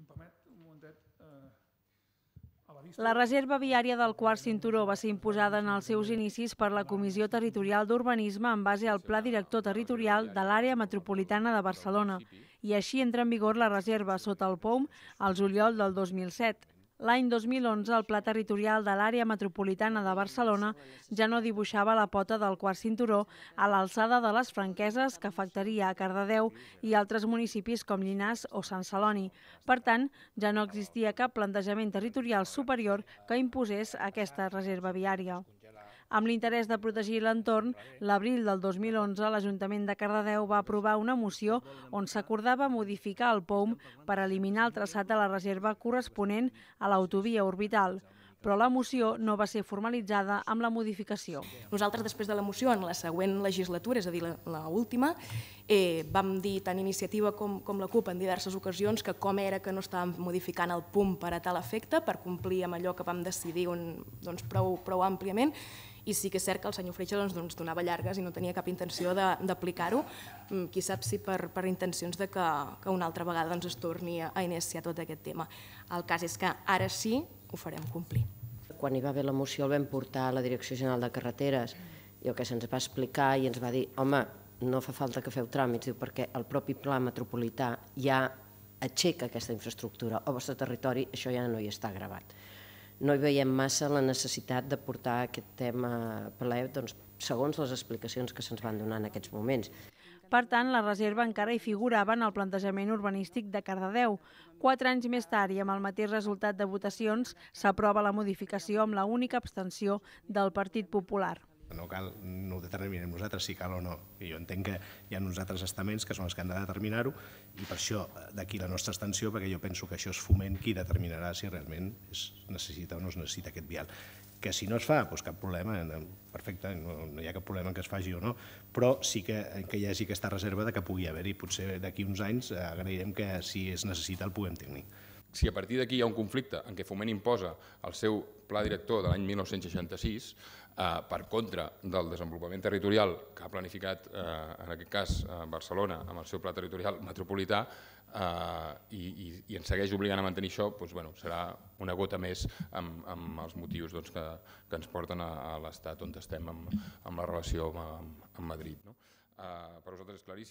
si em permet, un momentet... Eh, la reserva viària del quart cinturó va ser imposada en els seus inicis per la Comissió Territorial d'Urbanisme en base al Pla Director Territorial de l'Àrea Metropolitana de Barcelona i així entra en vigor la reserva sota el POUM el juliol del 2007. L'any 2011, el pla territorial de l'àrea metropolitana de Barcelona ja no dibuixava la pota del quart cinturó a l'alçada de les franqueses que afectaria a Cardedeu i altres municipis com Llinàs o Sant Celoni. Per tant, ja no existia cap plantejament territorial superior que imposés aquesta reserva viària. Amb l'interès de protegir l'entorn, l'abril del 2011 l'Ajuntament de Cardedeu va aprovar una moció on s'acordava modificar el POUM per eliminar el traçat de la reserva corresponent a l'autovia orbital però la moció no va ser formalitzada amb la modificació. Nosaltres, després de la moció, en la següent legislatura, és a dir, l'última, Eh, vam dir tant iniciativa com, com la CUP en diverses ocasions que com era que no estàvem modificant el punt per a tal efecte, per complir amb allò que vam decidir un, doncs, prou, prou àmpliament, i sí que és cert que el senyor Freixa doncs, doncs, donava llargues i no tenia cap intenció d'aplicar-ho, mm, qui sap si per, per intencions de que, que una altra vegada doncs, es torni a, a iniciar tot aquest tema. El cas és que ara sí ho farem complir. Quan hi va haver la moció el vam portar a la Direcció General de Carreteres i el que se'ns va explicar i ens va dir, home, no fa falta que feu tràmits, diu, perquè el propi pla metropolità ja aixeca aquesta infraestructura. Al vostre territori això ja no hi està gravat. No hi veiem massa la necessitat de portar aquest tema a ple, doncs, segons les explicacions que se'ns van donar en aquests moments. Per tant, la reserva encara hi figurava en el plantejament urbanístic de Cardedeu. Quatre anys més tard i amb el mateix resultat de votacions s'aprova la modificació amb la única abstenció del Partit Popular no, cal, no ho determinem nosaltres si cal o no. I jo entenc que hi ha uns altres estaments que són els que han de determinar-ho i per això eh, d'aquí la nostra extensió, perquè jo penso que això és foment qui determinarà si realment es necessita o no es necessita aquest vial. Que si no es fa, doncs cap problema, perfecte, no, no hi ha cap problema que es faci o no, però sí que, que hi hagi aquesta reserva de que pugui haver-hi. Potser d'aquí uns anys eh, agrairem que si es necessita el puguem tenir si a partir d'aquí hi ha un conflicte en què Foment imposa el seu pla director de l'any 1966, eh, per contra del desenvolupament territorial que ha planificat, eh, en aquest cas, eh, Barcelona amb el seu pla territorial metropolità, eh, i, i, i ens segueix obligant a mantenir això, doncs, bueno, serà una gota més amb, amb els motius doncs, que, que ens porten a, a l'estat on estem amb, amb la relació amb, amb Madrid. No? Eh, per nosaltres és claríssim.